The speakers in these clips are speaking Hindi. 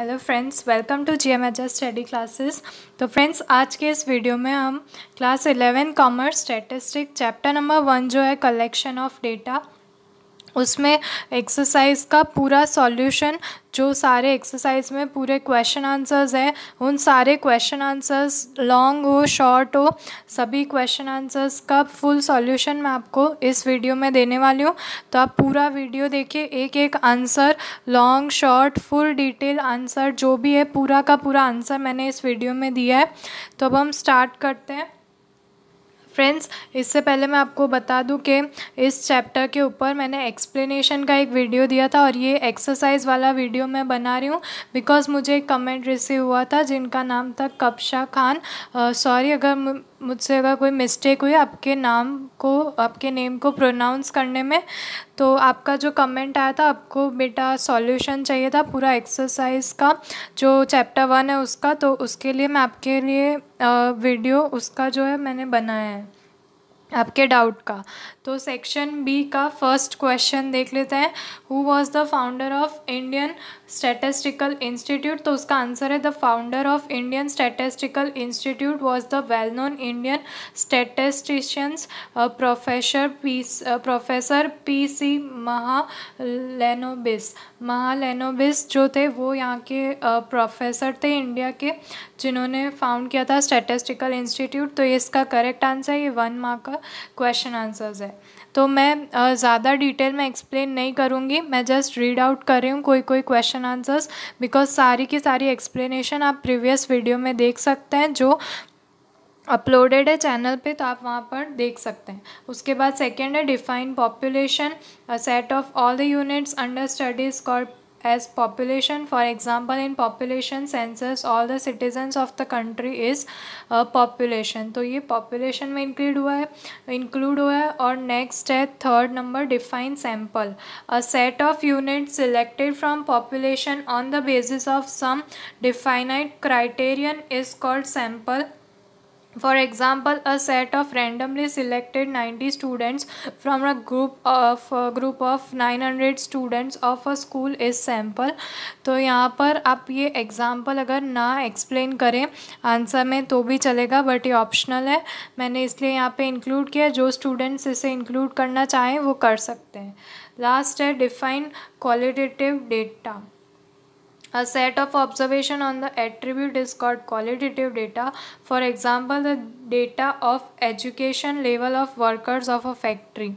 Hello friends welcome to G M H S study classes तो फ्रेंड्स आज के इस वीडियो में हम class eleven commerce statistic chapter number one जो है कलेक्शन ऑफ डेटा उसमें एक्सरसाइज का पूरा सॉल्यूशन जो सारे एक्सरसाइज में पूरे क्वेश्चन आंसर्स हैं उन सारे क्वेश्चन आंसर्स लॉन्ग हो शॉर्ट हो सभी क्वेश्चन आंसर्स का फुल सॉल्यूशन मैं आपको इस वीडियो में देने वाली हूँ तो आप पूरा वीडियो देखिए एक एक answer long short full detail answer जो भी है पूरा का पूरा आंसर मैंने इस वीडियो में दिया है तो अब हम स्टार्ट करते हैं फ्रेंड्स इससे पहले मैं आपको बता दूं कि इस चैप्टर के ऊपर मैंने एक्सप्लेनेशन का एक वीडियो दिया था और ये एक्सरसाइज वाला वीडियो मैं बना रही हूँ बिकॉज मुझे एक कमेंट रिसीव हुआ था जिनका नाम था कपशा खान सॉरी अगर मुझसे अगर कोई मिस्टेक हुई आपके नाम को आपके नेम को प्रोनाउंस करने में तो आपका जो कमेंट आया था आपको बेटा सॉल्यूशन चाहिए था पूरा एक्सरसाइज का जो चैप्टर वन है उसका तो उसके लिए मैं आपके लिए वीडियो उसका जो है मैंने बनाया है आपके डाउट का तो सेक्शन बी का फर्स्ट क्वेश्चन देख लेते हैं who was the founder of Indian Statistical Institute तो उसका आंसर है the founder of Indian Statistical Institute was the well known Indian statisticians professor P professor P C Mahalanobis Mahalanobis जो थे वो यहाँ के प्रोफेसर uh, थे इंडिया के जिन्होंने फाउंड किया था स्टेटिस्टिकल इंस्टीट्यूट तो इसका करेक्ट आंसर है ये वन मार्क का क्वेश्चन आंसर्स है तो मैं ज़्यादा डिटेल में एक्सप्लेन नहीं करूँगी मैं जस्ट रीड आउट कर रही हूँ कोई कोई क्वेश्चन आंसर्स बिकॉज सारी की सारी एक्सप्लेनेशन आप प्रीवियस वीडियो में देख सकते हैं जो अपलोडेड है चैनल पे तो आप वहाँ पर देख सकते हैं उसके बाद सेकेंड है define population set of all the units under studies called as population for example in population census all the citizens of the country is a population तो ये population में include हुआ है include हुआ है और next है third number define sample a set of units selected from population on the basis of some definite criterion is called sample For example, a set of randomly selected ninety students from a group of a group of nine hundred students of a school is sample. तो यहाँ पर आप ये example अगर ना explain करें answer में तो भी चलेगा but ये optional है मैंने इसलिए यहाँ पर include किया जो students इसे include करना चाहें वो कर सकते हैं Last है define qualitative data. A set of observation on the attribute is called qualitative data. For example, the data of education level of workers of a factory.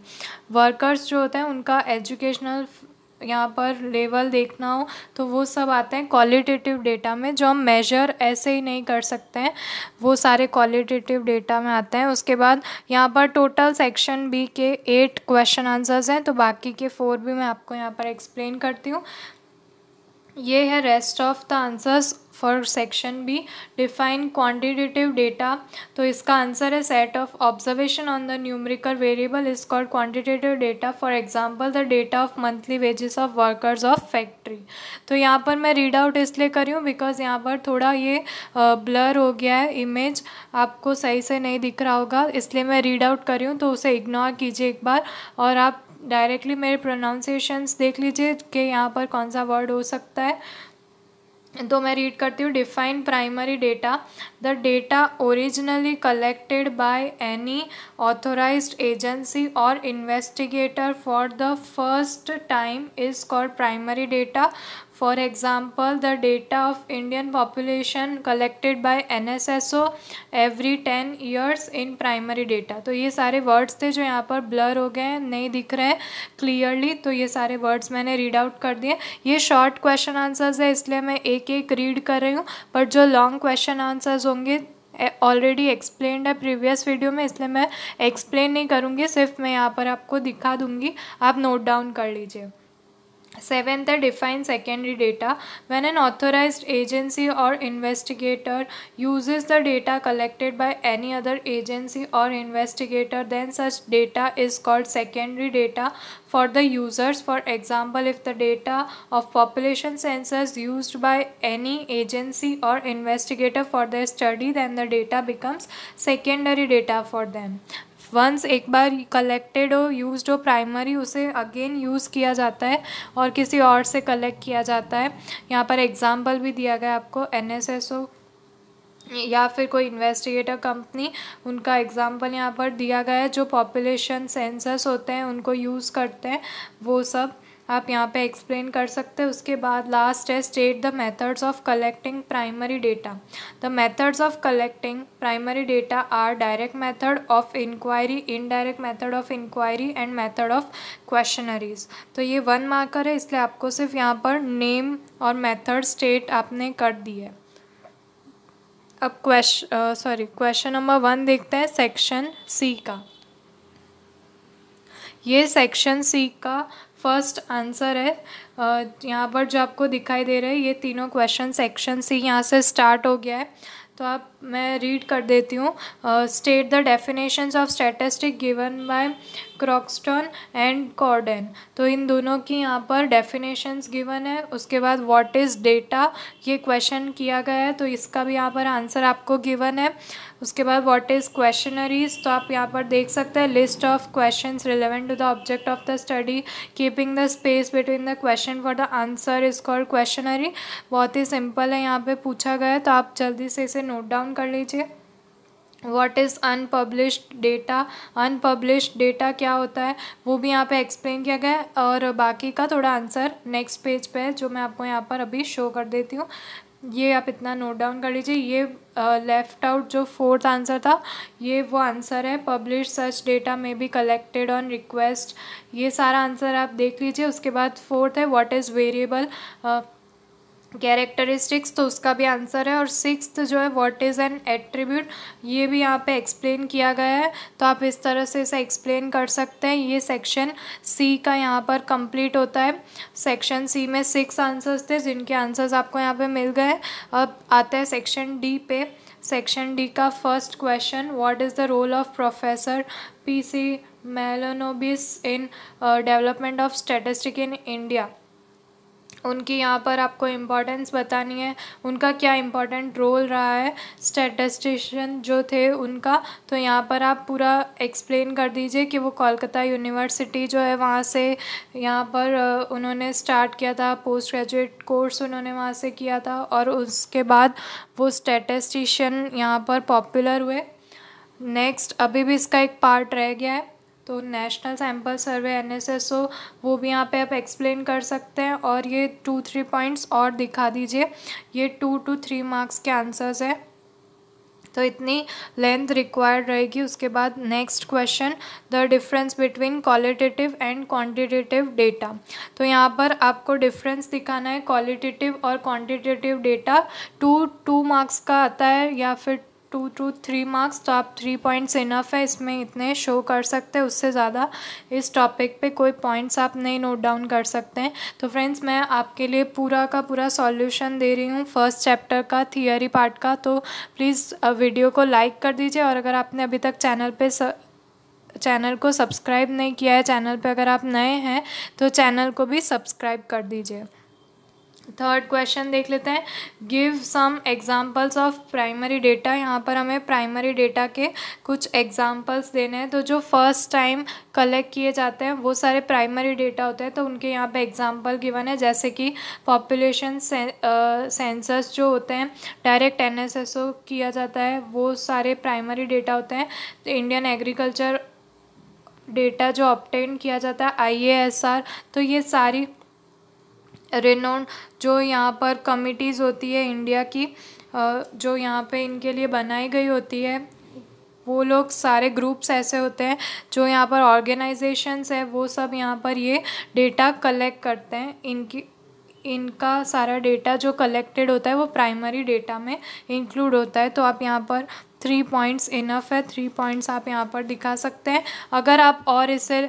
Workers jo hote hain unka educational यहाँ पर लेवल देखना हो तो वो सब आते हैं क्वालिटेटिव डेटा में जो हम मेजर ऐसे ही नहीं कर सकते हैं वो सारे क्वालिटेटिव डेटा में आते हैं उसके बाद यहाँ पर टोटल सेक्शन बी के एट क्वेश्चन आंसर्स हैं तो बाकी के फोर भी मैं आपको यहाँ पर एक्सप्लेन करती हूँ ये है rest of the answers for section B define quantitative data तो इसका आंसर है set of observation on the numerical variable is called quantitative data for example the data of monthly wages of workers of factory तो यहाँ पर मैं रीड आउट इसलिए करी हूँ बिकॉज यहाँ पर थोड़ा ये ब्लर हो गया है इमेज आपको सही से नहीं दिख रहा होगा इसलिए मैं रीड आउट करी हूँ तो उसे इग्नोर कीजिए एक बार और आप डायरेक्टली मेरे प्रोनाउंसिएशंस देख लीजिए कि यहाँ पर कौन सा वर्ड हो सकता है तो मैं रीड करती हूँ define primary data the data originally collected by any authorise agency और investigator for the first time is called primary data for example the data of Indian population collected by N S S O every ten years in primary data तो ये सारे वर्ड्स थे जो यहाँ पर ब्लर हो गए हैं नहीं दिख रहे हैं क्लियरली तो ये सारे वर्ड्स मैंने रीड आउट कर दिए ये शॉर्ट क्वेश्चन आंसर्स है इसलिए मैं एक एक रीड कर रही हूँ बट जो लॉन्ग क्वेश्चन आंसर्स होंगे ऑलरेडी एक्सप्लेन है प्रीवियस वीडियो में इसलिए मैं एक्सप्लेन नहीं करूँगी सिर्फ मैं यहाँ पर आपको दिखा दूँगी आप नोट डाउन कर लीजिए Seventh, define secondary data. When an authorized agency or investigator uses the data collected by any other agency or investigator, then such data is called secondary data for the users. For example, if the data of population census used by any agency or investigator for their study, then the data becomes secondary data for them. Once एक बार कलेक्टेड हो यूज हो प्राइमरी उसे अगेन यूज़ किया जाता है और किसी और से कलेक्ट किया जाता है यहाँ पर एग्ज़ाम्पल भी दिया गया आपको एन एस एस ओ या फिर कोई इन्वेस्टिगेटर कंपनी उनका एग्ज़ाम्पल यहाँ पर दिया गया है जो पॉपुलेशन सेंसर्स होते हैं उनको यूज़ करते हैं वो सब आप यहाँ पे एक्सप्लेन कर सकते हैं उसके बाद लास्ट है state the methods of collecting primary data the methods of collecting primary data are direct method of enquiry indirect method of enquiry and method of questionnaires तो ये वन मार्कर है इसलिए आपको सिर्फ यहाँ पर नेम और मेथड स्टेट आपने कर दी है अब question sorry question number one देखते हैं सेक्शन सी का ये सेक्शन सी का फर्स्ट आंसर है यहाँ पर जो आपको दिखाई दे रहा है ये तीनों क्वेश्चन सेक्शन से यहाँ से स्टार्ट हो गया है तो आप मैं रीड कर देती हूँ state the definitions of statistic given by Croxton and Cowden तो इन दोनों की यहाँ पर डेफिनेशंस गिवन है उसके बाद व्हाट इज़ डेटा ये क्वेश्चन किया गया है तो इसका भी यहाँ पर आंसर आपको गिवन है उसके बाद व्हाट इज़ क्वेश्चनरीज तो आप यहाँ पर देख सकते हैं list of question relevant to the object of the study keeping the space between the question for the answer is called questionnaire बहुत ही सिंपल है यहाँ पर पूछा गया है तो आप जल्दी से इसे नोट डाउन कर लीजिए what is unpublished data unpublished data क्या होता है वो भी यहाँ पे एक्सप्लेन किया गया है और बाकी का थोड़ा आंसर नेक्स्ट पेज पे है जो मैं आपको यहाँ पर अभी शो कर देती हूँ ये आप इतना नोट डाउन कर लीजिए ये लेफ़्ट आउट जो फोर्थ आंसर था ये वो आंसर है पब्लिश सर्च डेटा में भी कलेक्टेड ऑन रिक्वेस्ट ये सारा आंसर आप देख लीजिए उसके बाद फोर्थ है व्हाट इज़ वेरिएबल कैरेक्टरिस्टिक्स तो उसका भी आंसर है और सिक्स जो है व्हाट इज़ एन एट्रीब्यूट ये भी यहाँ पे एक्सप्लेन किया गया है तो आप इस तरह से इसे एक्सप्लेन कर सकते हैं ये सेक्शन सी का यहाँ पर कंप्लीट होता है सेक्शन सी में सिक्स आंसर्स थे जिनके आंसर्स आपको यहाँ पे मिल गए अब आता है सेक्शन डी पे सेक्शन डी का first question what is the role of professor P C Mahalanobis in development of statistic in India उनकी यहाँ पर आपको इम्पोर्टेंस बतानी है उनका क्या इम्पोर्टेंट रोल रहा है स्टेटस्टिशन जो थे उनका तो यहाँ पर आप पूरा एक्सप्लेन कर दीजिए कि वो कोलकाता यूनिवर्सिटी जो है वहाँ से यहाँ पर उन्होंने स्टार्ट किया था पोस्ट ग्रेजुएट कोर्स उन्होंने वहाँ से किया था और उसके बाद वो स्टेटस्टिशन यहाँ पर पॉपुलर हुए नेक्स्ट अभी भी इसका एक पार्ट रह गया है तो national sample survey N S S O वो भी यहाँ पे आप एक्सप्लेन कर सकते हैं और ये टू थ्री पॉइंट्स और दिखा दीजिए ये टू टू थ्री मार्क्स के आंसर्स हैं तो इतनी लेंथ रिक्वायर्ड रहेगी उसके बाद next question the difference between qualitative and quantitative data तो यहाँ पर आपको डिफरेंस दिखाना है क्वालिटेटिव और quantitative data two two marks का आता है या फिर टू टू थ्री मार्क्स तो आप थ्री पॉइंट्स इनफ है इसमें इतने शो कर सकते हैं उससे ज़्यादा इस टॉपिक पे कोई पॉइंट्स आप नहीं नोट डाउन कर सकते हैं तो फ्रेंड्स मैं आपके लिए पूरा का पूरा सॉल्यूशन दे रही हूँ फर्स्ट चैप्टर का थियोरी पार्ट का तो प्लीज़ वीडियो को लाइक कर दीजिए और अगर आपने अभी तक चैनल पर स... चैनल को सब्सक्राइब नहीं किया है चैनल पर अगर आप नए हैं तो चैनल को भी सब्सक्राइब कर दीजिए थर्ड क्वेश्चन देख लेते हैं give some examples of primary data यहाँ पर हमें प्राइमरी डेटा के कुछ एग्जांपल्स देने हैं तो जो फर्स्ट टाइम कलेक्ट किए जाते हैं वो सारे प्राइमरी डेटा होते हैं तो उनके यहाँ पे एग्जांपल गिवन है जैसे कि पॉपुलेशन सेंसस जो होते हैं डायरेक्ट एन किया जाता है वो सारे प्राइमरी डेटा होते हैं तो इंडियन एग्रीकल्चर डेटा जो ऑप्टेन किया जाता है आई तो ये सारी रेनोन जो यहाँ पर कमिटीज़ होती है इंडिया की जो यहाँ पे इनके लिए बनाई गई होती है वो लोग सारे ग्रुप्स ऐसे होते हैं जो यहाँ पर ऑर्गेनाइजेशंस है वो सब यहाँ पर ये डेटा कलेक्ट करते हैं इनकी इनका सारा डेटा जो कलेक्टेड होता है वो प्राइमरी डेटा में इंक्लूड होता है तो आप यहाँ पर थ्री पॉइंट्स इनफ है थ्री पॉइंट्स आप यहाँ पर दिखा सकते हैं अगर आप और इसे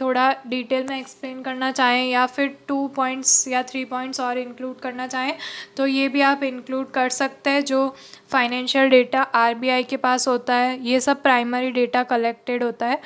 थोड़ा डिटेल में एक्सप्लेन करना चाहें या फिर टू पॉइंट्स या थ्री पॉइंट्स और इंक्लूड करना चाहें तो ये भी आप इंक्लूड कर सकते हैं जो फाइनेंशियल डेटा आरबीआई के पास होता है ये सब प्राइमरी डेटा कलेक्टेड होता है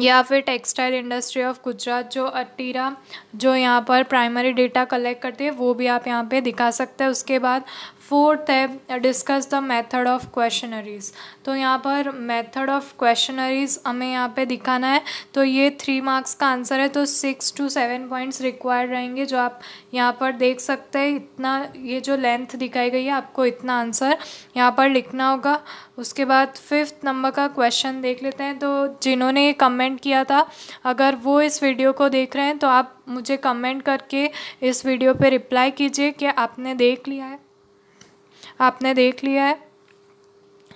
या फिर टेक्सटाइल इंडस्ट्री ऑफ गुजरात जो अटीरा जो यहाँ पर प्राइमरी डेटा कलेक्ट करते हैं वो भी आप यहाँ पे दिखा सकते हैं उसके बाद फोर्थ है discuss the method of questionnaires तो यहाँ पर मेथड ऑफ क्वेश्चनरीज हमें यहाँ पे दिखाना है तो ये थ्री मार्क्स का आंसर है तो six to seven points required रहेंगे जो आप यहाँ पर देख सकते हैं इतना ये जो लेंथ दिखाई गई है आपको इतना आंसर यहाँ पर लिखना होगा उसके बाद फिफ्थ नंबर का क्वेश्चन देख लेते हैं तो जिन्होंने ये कमेंट किया था अगर वो इस वीडियो को देख रहे हैं तो आप मुझे कमेंट करके इस वीडियो पे रिप्लाई कीजिए कि आपने देख लिया है आपने देख लिया है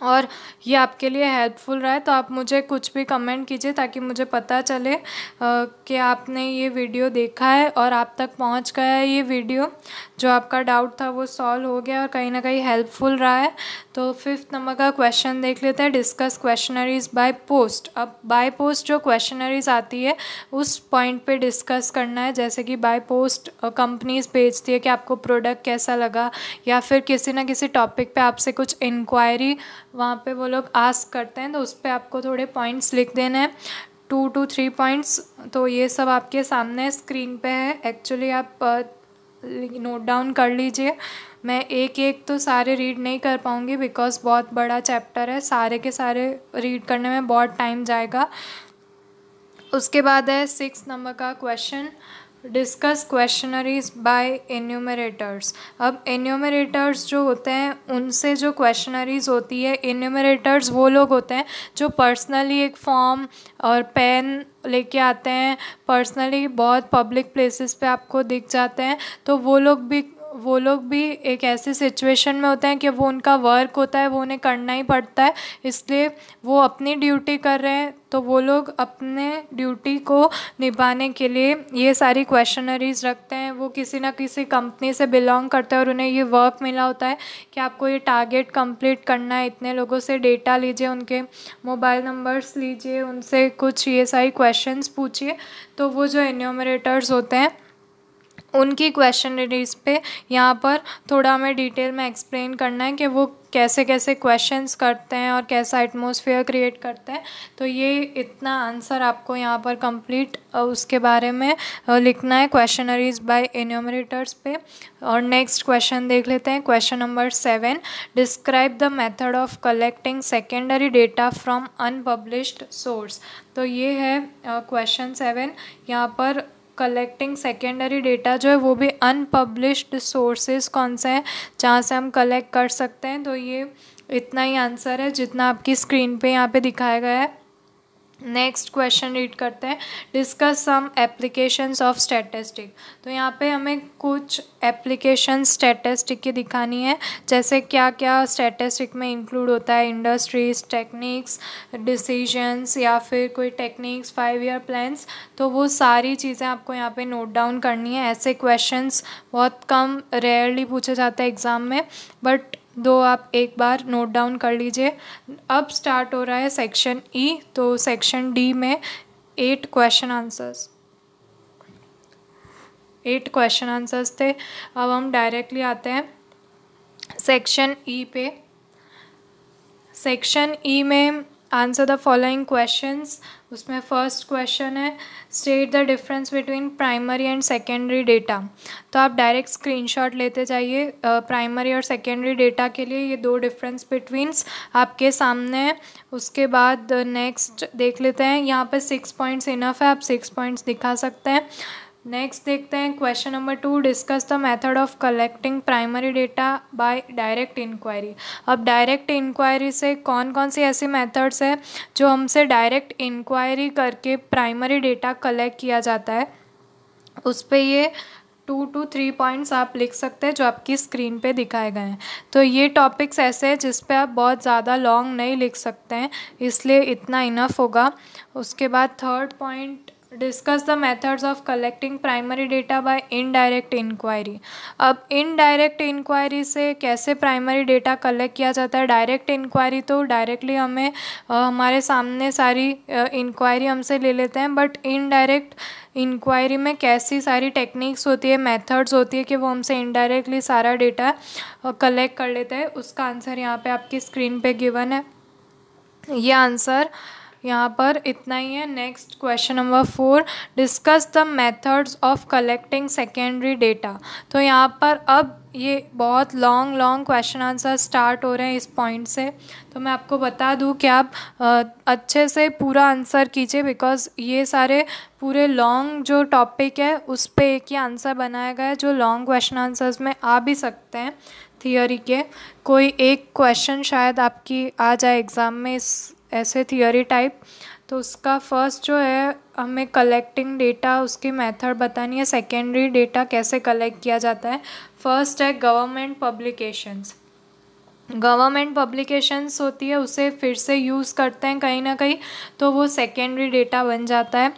और ये आपके लिए हेल्पफुल रहा है तो आप मुझे कुछ भी कमेंट कीजिए ताकि मुझे पता चले कि आपने ये वीडियो देखा है और आप तक पहुंच गया है ये वीडियो जो आपका डाउट था वो सॉल्व हो गया और कहीं ना कहीं हेल्पफुल रहा है तो फिफ्थ नंबर का क्वेश्चन देख लेते हैं डिस्कस क्वेश्चनरीज बाय पोस्ट अब बाय पोस्ट जो क्वेश्चनरीज आती है उस पॉइंट पे डिस्कस करना है जैसे कि बाय पोस्ट कंपनीज भेजती है कि आपको प्रोडक्ट कैसा लगा या फिर किसी ना किसी टॉपिक पे आपसे कुछ इंक्वायरी वहाँ पे वो लोग आस्क करते हैं तो उस पर आपको थोड़े पॉइंट्स लिख देने हैं टू टू थ्री पॉइंट्स तो ये सब आपके सामने स्क्रीन पे है एक्चुअली आप नोट डाउन कर लीजिए मैं एक एक तो सारे रीड नहीं कर पाऊँगी बिकॉज़ बहुत बड़ा चैप्टर है सारे के सारे रीड करने में बहुत टाइम जाएगा उसके बाद है सिक्स नंबर का question discuss questionnaires by enumerators अब एन्यूमरेटर्स जो होते हैं उनसे जो क्वेश्चनरीज होती है एन्यूमरेटर्स वो लोग होते हैं जो पर्सनली एक फॉर्म और पेन लेके आते हैं पर्सनली बहुत पब्लिक प्लेसेस पे आपको दिख जाते हैं तो वो लोग भी वो लोग भी एक ऐसे सिचुएशन में होते हैं कि वो उनका वर्क होता है वो उन्हें करना ही पड़ता है इसलिए वो अपनी ड्यूटी कर रहे हैं तो वो लोग अपने ड्यूटी को निभाने के लिए ये सारी क्वेश्चनरीज रखते हैं वो किसी ना किसी कंपनी से बिलोंग करते हैं और उन्हें ये वर्क मिला होता है कि आपको ये टारगेट कंप्लीट करना है इतने लोगों से डेटा लीजिए उनके मोबाइल नंबर्स लीजिए उनसे कुछ ये सारी क्वेश्चंस पूछिए तो वो जो इन्योमरेटर्स होते हैं उनकी क्वेश्चन पे यहाँ पर थोड़ा हमें डिटेल में एक्सप्लेन करना है कि वो कैसे कैसे क्वेश्चंस करते हैं और कैसा एटमोसफियर क्रिएट करते हैं तो ये इतना आंसर आपको यहाँ पर कंप्लीट उसके बारे में लिखना है क्वेश्चनरीज बाय इन्यूमरेटर्स पे और नेक्स्ट क्वेश्चन देख लेते हैं question number seven describe the method of collecting secondary data from unpublished source तो ये है क्वेश्चन सेवन यहाँ पर कलेक्टिंग सेकेंडरी डेटा जो है वो भी अनपब्लिश्ड सोर्सेज कौन से हैं जहाँ से हम कलेक्ट कर सकते हैं तो ये इतना ही आंसर है जितना आपकी स्क्रीन पे यहाँ पे दिखाया गया है नेक्स्ट क्वेश्चन रीड करते हैं discuss some applications of statistic तो यहाँ पे हमें कुछ एप्लीकेशन स्टैटिस्टिक की दिखानी है जैसे क्या क्या स्टैटिस्टिक में इंक्लूड होता है इंडस्ट्रीज टेक्निक्स डिसीजंस या फिर कोई टेक्निक्स फाइव ईयर प्लान्स तो वो सारी चीज़ें आपको यहाँ पे नोट डाउन करनी है ऐसे क्वेश्चंस बहुत कम रेयरली पूछे जाते हैं एग्ज़ाम में बट दो आप एक बार नोट डाउन कर लीजिए अब स्टार्ट हो रहा है सेक्शन ई e, तो सेक्शन डी में eight question answers eight question answers थे अब हम डायरेक्टली आते हैं सेक्शन ई e पे सेक्शन ई e में आंसर द फॉलोइंग क्वेश्चंस उसमें फर्स्ट क्वेश्चन है state the difference between primary and secondary data तो आप डायरेक्ट स्क्रीनशॉट लेते जाइए प्राइमरी और सेकेंडरी डेटा के लिए ये दो डिफरेंस बिटवीन्स आपके सामने है उसके बाद नेक्स्ट देख लेते हैं यहाँ पर सिक्स पॉइंट्स इनफ है आप सिक्स पॉइंट्स दिखा सकते हैं नेक्स्ट देखते हैं question number two discuss the method of collecting primary data by direct inquiry अब डायरेक्ट इंक्वायरी से कौन कौन सी ऐसी मेथड्स है जो हमसे डायरेक्ट इंक्वायरी करके प्राइमरी डेटा कलेक्ट किया जाता है उस पर ये टू टू थ्री पॉइंट्स आप लिख सकते हैं जो आपकी स्क्रीन पे दिखाए गए हैं तो ये टॉपिक्स ऐसे हैं जिस पे आप बहुत ज़्यादा लॉन्ग नहीं लिख सकते हैं इसलिए इतना इनफ होगा उसके बाद third point discuss the methods of collecting primary data by indirect inquiry अब इनडायरेक्ट इंक्वायरी से कैसे प्राइमरी डेटा कलेक्ट किया जाता है डायरेक्ट इंक्वायरी तो डायरेक्टली हमें आ, हमारे सामने सारी इंक्वायरी हमसे ले लेते हैं बट इनडायरेक्ट इंक्वायरी में कैसी सारी टेक्निक्स होती है मेथड्स होती है कि वो हमसे इनडायरेक्टली सारा डेटा कलेक्ट कर लेते हैं उसका आंसर यहाँ पे आपकी स्क्रीन पे गिवन है ये आंसर यहाँ पर इतना ही है next question number four discuss the methods of collecting secondary data तो यहाँ पर अब ये बहुत long long question answer start हो रहे हैं इस पॉइंट से तो मैं आपको बता दूं कि आप अच्छे से पूरा आंसर कीजिए बिकॉज़ ये सारे पूरे लॉन्ग जो टॉपिक है उस पर एक ही आंसर बनाया गया है जो लॉन्ग क्वेश्चन आंसर्स में आ भी सकते हैं थियोरी के कोई एक क्वेश्चन शायद आपकी आ जाए एग्ज़ाम में इस ऐसे थियोरी टाइप तो उसका फर्स्ट जो है हमें कलेक्टिंग डेटा उसकी मेथड बतानी है सेकेंडरी डेटा कैसे कलेक्ट किया जाता है फर्स्ट है गवर्नमेंट पब्लिकेशंस गवर्नमेंट पब्लिकेशंस होती है उसे फिर से यूज़ करते हैं कहीं ना कहीं तो वो सेकेंडरी डेटा बन जाता है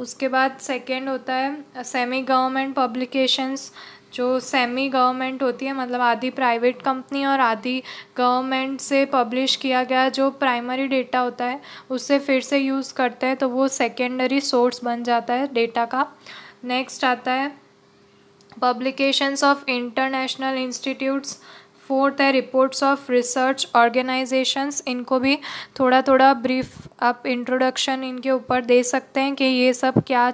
उसके बाद सेकेंड होता है सेमी गवर्नमेंट पब्लिकेशंस जो सेमी गवर्नमेंट होती है मतलब आधी प्राइवेट कंपनी और आधी गवर्नमेंट से पब्लिश किया गया जो प्राइमरी डेटा होता है उससे फिर से यूज़ करते हैं तो वो सेकेंडरी सोर्स बन जाता है डेटा का नेक्स्ट आता है publications of international institutes fourth है रिपोर्ट्स ऑफ रिसर्च ऑर्गेनाइजेशंस इनको भी थोड़ा थोड़ा ब्रीफ आप इंट्रोडक्शन इनके ऊपर दे सकते हैं कि ये सब क्या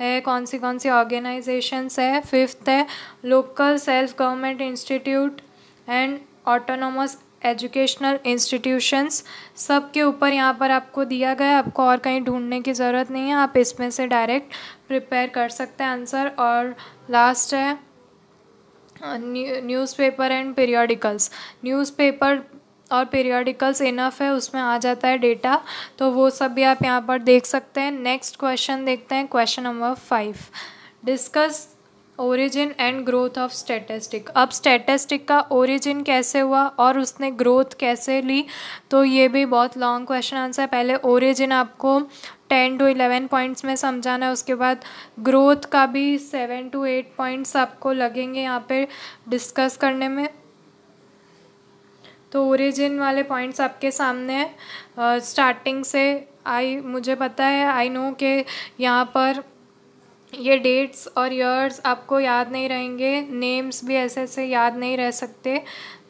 है कौन सी कौन सी ऑर्गेनाइजेशंस है फिफ्थ है local self government institute and autonomous educational institutions सब के ऊपर यहाँ पर आपको दिया गया आपको और कहीं ढूंढने की ज़रूरत नहीं है आप इसमें से डायरेक्ट प्रिपेयर कर सकते हैं आंसर और लास्ट है न्यूज़पेपर एंड पीरियोडिकल्स न्यूज़पेपर और पीरियडिकल्स इनफ है उसमें आ जाता है डेटा तो वो सब भी आप यहाँ पर देख सकते हैं नेक्स्ट क्वेश्चन देखते हैं question number five discuss origin and growth of statistic अब स्टेटिस्टिक का ओरिजिन कैसे हुआ और उसने ग्रोथ कैसे ली तो ये भी बहुत लॉन्ग क्वेश्चन आंसर है पहले ओरिजिन आपको टेन टू इलेवन पॉइंट्स में समझाना है उसके बाद ग्रोथ का भी सेवन टू एट पॉइंट्स आपको लगेंगे यहाँ पे डिस्कस करने में तो ओरिजिन वाले पॉइंट्स आपके सामने हैं स्टार्टिंग से आई मुझे पता है आई नो के यहाँ पर ये डेट्स और ईयर्स आपको याद नहीं रहेंगे नेम्स भी ऐसे ऐसे याद नहीं रह सकते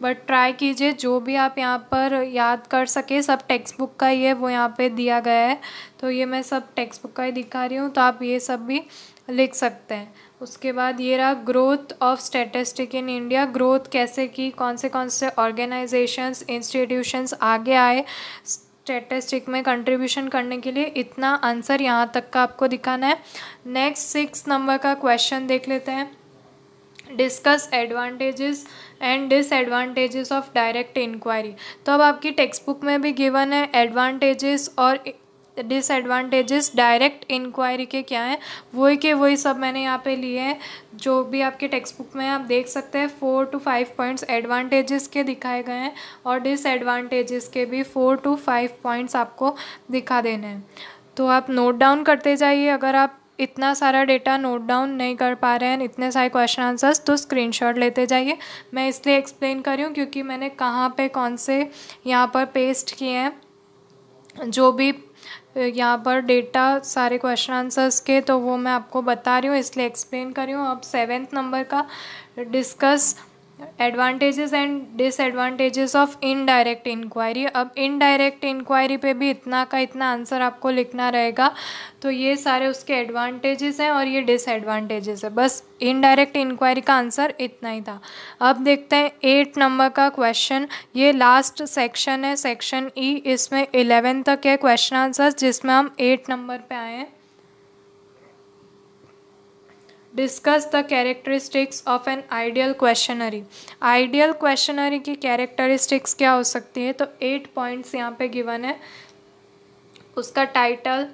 बट ट्राई कीजिए जो भी आप यहाँ पर याद कर सके सब टेक्स्ट बुक का ही है वो यहाँ पे दिया गया है तो ये मैं सब टेक्स्ट बुक का ही दिखा रही हूँ तो आप ये सब भी लिख सकते हैं उसके बाद ये रहा growth of statistic in India growth कैसे की कौन से कौन से ऑर्गेनाइजेशंस इंस्टीट्यूशंस आगे आए स्टेटिस्टिक में कंट्रीब्यूशन करने के लिए इतना आंसर यहाँ तक का आपको दिखाना है नेक्स्ट सिक्स नंबर का क्वेश्चन देख लेते हैं discuss advantages and disadvantages of direct inquiry तो अब आपकी टेक्स्ट बुक में भी गिवन है एडवांटेजेस और डिसएडवांटेजेस डायरेक्ट इंक्वायरी के क्या हैं वही के वही सब मैंने यहाँ पे लिए हैं जो भी आपके टेक्स्ट बुक में आप देख सकते हैं four two five points advantages के दिखाए गए हैं और डिसएडवांटेजेस के भी फोर टू फाइव पॉइंट्स आपको दिखा देने हैं तो आप नोट डाउन करते जाइए अगर आप इतना सारा डेटा नोट डाउन नहीं कर पा रहे हैं इतने सारे क्वेश्चन आंसर्स तो स्क्रीनशॉट लेते जाइए मैं इसलिए एक्सप्लेन कर रही हूँ क्योंकि मैंने कहाँ पे कौन से यहाँ पर पेस्ट किए हैं जो भी यहाँ पर डेटा सारे क्वेश्चन आंसर्स के तो वो मैं आपको बता रही हूँ इसलिए एक्सप्लेन कर रही हूँ अब सेवेंथ नंबर का discuss advantages and disadvantages of indirect inquiry अब इनडायरेक्ट इंक्वायरी पे भी इतना का इतना आंसर आपको लिखना रहेगा तो ये सारे उसके एडवांटेजेस हैं और ये डिसएडवांटेजेस है बस इनडायरेक्ट इंक्वायरी का आंसर इतना ही था अब देखते हैं एट नंबर का क्वेश्चन ये लास्ट सेक्शन है सेक्शन ई e, इसमें इलेवन तक है क्वेश्चन आंसर जिसमें हम एट नंबर पर आए हैं discuss the characteristics of an ideal questionnaire ideal questionnaire की कैरेक्टरिस्टिक्स क्या हो सकती है तो एट पॉइंट्स यहाँ पे गिवन है उसका टाइटल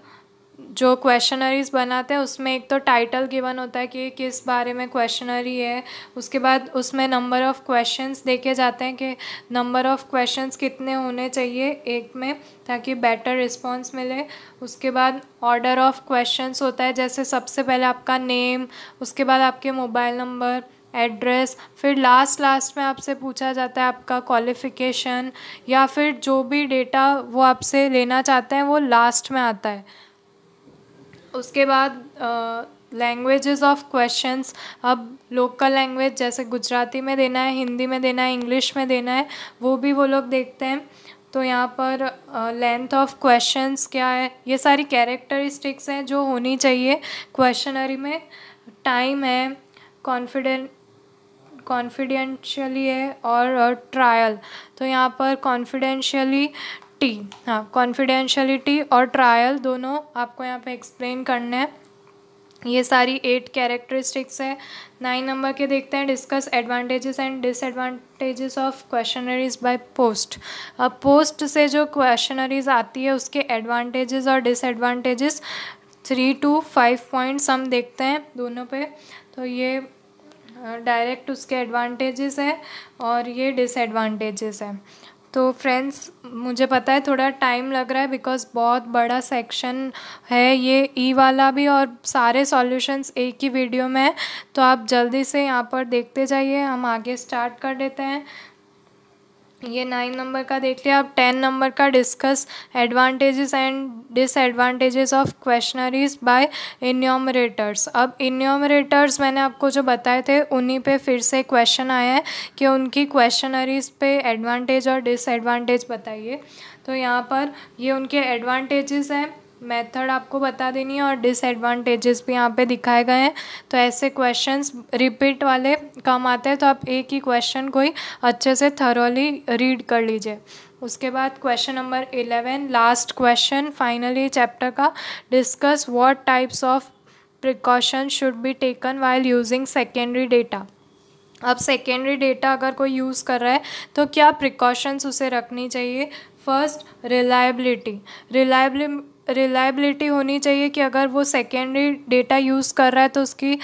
जो क्वेश्चनरीज बनाते हैं उसमें एक तो टाइटल गिवन होता है कि किस बारे में क्वेश्चनरी है उसके बाद उसमें नंबर ऑफ़ क्वेश्चंस देखे जाते हैं कि नंबर ऑफ़ क्वेश्चंस कितने होने चाहिए एक में ताकि बेटर रिस्पॉन्स मिले उसके बाद ऑर्डर ऑफ़ क्वेश्चंस होता है जैसे सबसे पहले आपका नेम उसके बाद आपके मोबाइल नंबर एड्रेस फिर लास्ट लास्ट में आपसे पूछा जाता है आपका क्वालिफ़िकेशन या फिर जो भी डेटा वो आपसे लेना चाहते हैं वो लास्ट में आता है उसके बाद लैंग्वेजेस ऑफ क्वेश्चंस अब लोकल लैंग्वेज जैसे गुजराती में देना है हिंदी में देना है इंग्लिश में देना है वो भी वो लोग देखते हैं तो यहाँ पर लेंथ ऑफ क्वेश्चंस क्या है ये सारी कैरेक्टरिस्टिक्स हैं जो होनी चाहिए क्वेश्चनरी में टाइम है कॉन्फिडेंट कॉन्फिडेंशियली है और ट्रायल तो यहाँ पर कॉन्फिडेंशियली टी हाँ कॉन्फिडेंशलिटी और ट्रायल दोनों आपको यहाँ पे एक्सप्लेन करने हैं ये सारी एट कैरेक्टरिस्टिक्स है नाइन नंबर के देखते हैं discuss advantages and disadvantages of questionnaires by post अब पोस्ट से जो क्वेश्चनरीज आती है उसके एडवांटेजेस और disadvantages three two five points हम देखते हैं दोनों पे तो ये डायरेक्ट उसके एडवांटेजेस है और ये डिसएडवांटेजेस है तो फ्रेंड्स मुझे पता है थोड़ा टाइम लग रहा है बिकॉज़ बहुत बड़ा सेक्शन है ये ई वाला भी और सारे सॉल्यूशंस एक ही वीडियो में है तो आप जल्दी से यहाँ पर देखते जाइए हम आगे स्टार्ट कर देते हैं ये नाइन नंबर का देख लिया अब टेन नंबर का discuss advantages and disadvantages of questionnaires by enumerators अब इन्योमरेटर्स मैंने आपको जो बताए थे उन्हीं पे फिर से क्वेश्चन आया है कि उनकी क्वेश्चनरीज पे एडवांटेज और डिसएडवांटेज बताइए तो यहाँ पर ये उनके एडवांटेजेस हैं मेथड आपको बता देनी है और डिसएडवांटेजेस भी यहाँ पे दिखाए गए हैं तो ऐसे क्वेश्चंस रिपीट वाले कम आते हैं तो आप एक ही क्वेश्चन कोई अच्छे से थरोली रीड कर लीजिए उसके बाद question number eleven last question finally chapter का discuss what types of precaution should be taken while using secondary data अब सेकेंडरी डेटा अगर कोई यूज़ कर रहा है तो क्या प्रिकॉशंस उसे रखनी चाहिए फर्स्ट रिलायबिलिटी रिलायबली रिलायबिलिटी होनी चाहिए कि अगर वो सेकेंडरी डेटा यूज़ कर रहा है तो उसकी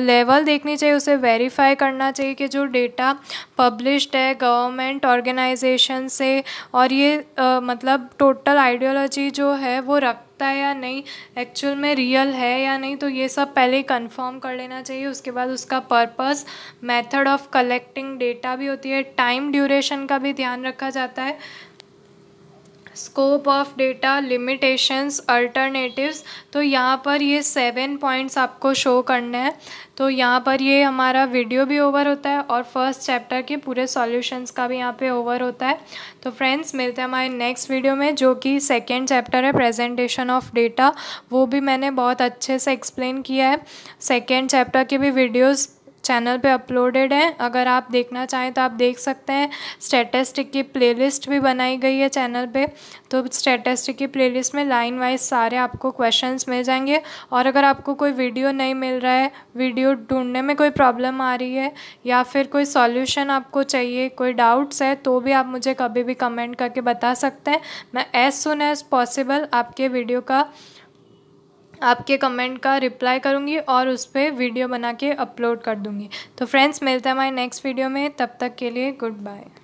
लेवल देखनी चाहिए उसे वेरीफाई करना चाहिए कि जो डेटा पब्लिश्ड है गवर्नमेंट ऑर्गेनाइजेशन से और ये आ, मतलब टोटल आइडियोलॉजी जो है वो रख है या नहीं एक्चुअल में रियल है या नहीं तो ये सब पहले ही कंफर्म कर लेना चाहिए उसके बाद उसका purpose method of collecting data भी होती है टाइम ड्यूरेशन का भी ध्यान रखा जाता है scope of data limitations alternatives तो यहाँ पर ये सेवन पॉइंट्स आपको शो करने हैं तो यहाँ पर ये हमारा वीडियो भी ओवर होता है और फर्स्ट चैप्टर के पूरे सॉल्यूशंस का भी यहाँ पे ओवर होता है तो फ्रेंड्स मिलते हैं हमारे नेक्स्ट वीडियो में जो कि सेकेंड चैप्टर है प्रेजेंटेशन ऑफ डेटा वो भी मैंने बहुत अच्छे से एक्सप्लेन किया है सेकेंड चैप्टर के भी वीडियोज़ चैनल पे अपलोडेड हैं अगर आप देखना चाहें तो आप देख सकते हैं स्टेटस्टिक की प्लेलिस्ट भी बनाई गई है चैनल पे तो स्टेटस्टिक की प्लेलिस्ट में लाइन वाइज सारे आपको क्वेश्चंस मिल जाएंगे और अगर आपको कोई वीडियो नहीं मिल रहा है वीडियो ढूंढने में कोई प्रॉब्लम आ रही है या फिर कोई सॉल्यूशन आपको चाहिए कोई डाउट्स है तो भी आप मुझे कभी भी कमेंट करके बता सकते हैं मैं एज़ सुन एज़ पॉसिबल आपके वीडियो का आपके कमेंट का रिप्लाई करूँगी और उस पर वीडियो बना के अपलोड कर दूँगी तो फ्रेंड्स मिलते हैं हमारे नेक्स्ट वीडियो में तब तक के लिए गुड बाय